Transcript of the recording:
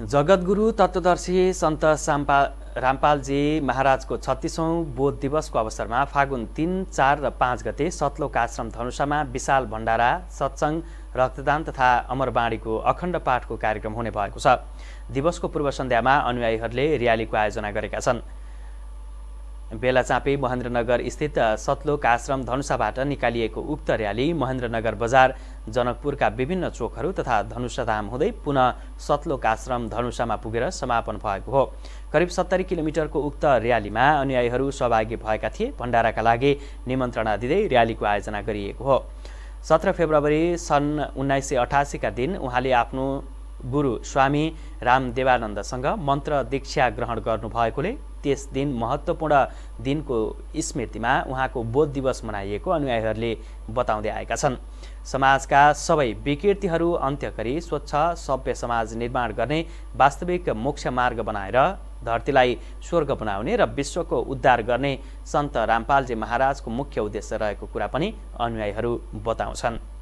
जगद्गुरु तत्त्वदर्शी सन्त साम्पा रामपालजी महाराजको छत्तिसौँ बोध दिवसको अवसरमा फागुन तिन चार र पाँच गते सतलोक आश्रम धनुषामा विशाल भण्डारा सत्सङ रक्तदान तथा अमरवाणीको अखण्ड पाठको कार्यक्रम हुने भएको छ दिवसको पूर्व सन्ध्यामा अनुयायीहरूले र्यालीको आयोजना गरेका छन् बेलाचापे महेन्द्रनगर स्थित सतलोक आश्रम धनुषाबाट निकालिएको उक्त र्याली महेन्द्रनगर बजार जनकपुरका विभिन्न चोकहरू तथा धनुषाधाम हुँदै पुनः सतलोक आश्रम धनुषामा पुगेर समापन भएको हो करिब सत्तरी किलोमिटरको उक्त र्यालीमा अनुयायीहरू सहभागी भएका थिए भण्डाराका लागि निमन्त्रणा दिँदै र्यालीको आयोजना गरिएको हो सत्र फेब्रुअरी सन् उन्नाइस सय अठासीका दिन उहाँले आफ्नो गुरु स्वामी रामदेवानन्दसँग मन्त्र दीक्षा ग्रहण गर्नुभएकोले त्यस दिन महत्त्वपूर्ण दिनको स्मृतिमा उहाँको बोध दिवस मनाइएको अनुयायीहरूले बताउँदै आएका छन् समाजका सबै विकृतिहरू अन्त्य गरी स्वच्छ सभ्य समाज निर्माण गर्ने वास्तविक मोक्ष मार्ग बनाएर धरतीलाई स्वर्ग बनाउने र विश्वको उद्धार गर्ने सन्त रामपालजी महाराजको मुख्य उद्देश्य रहेको कुरा पनि अनुयायीहरू बताउँछन्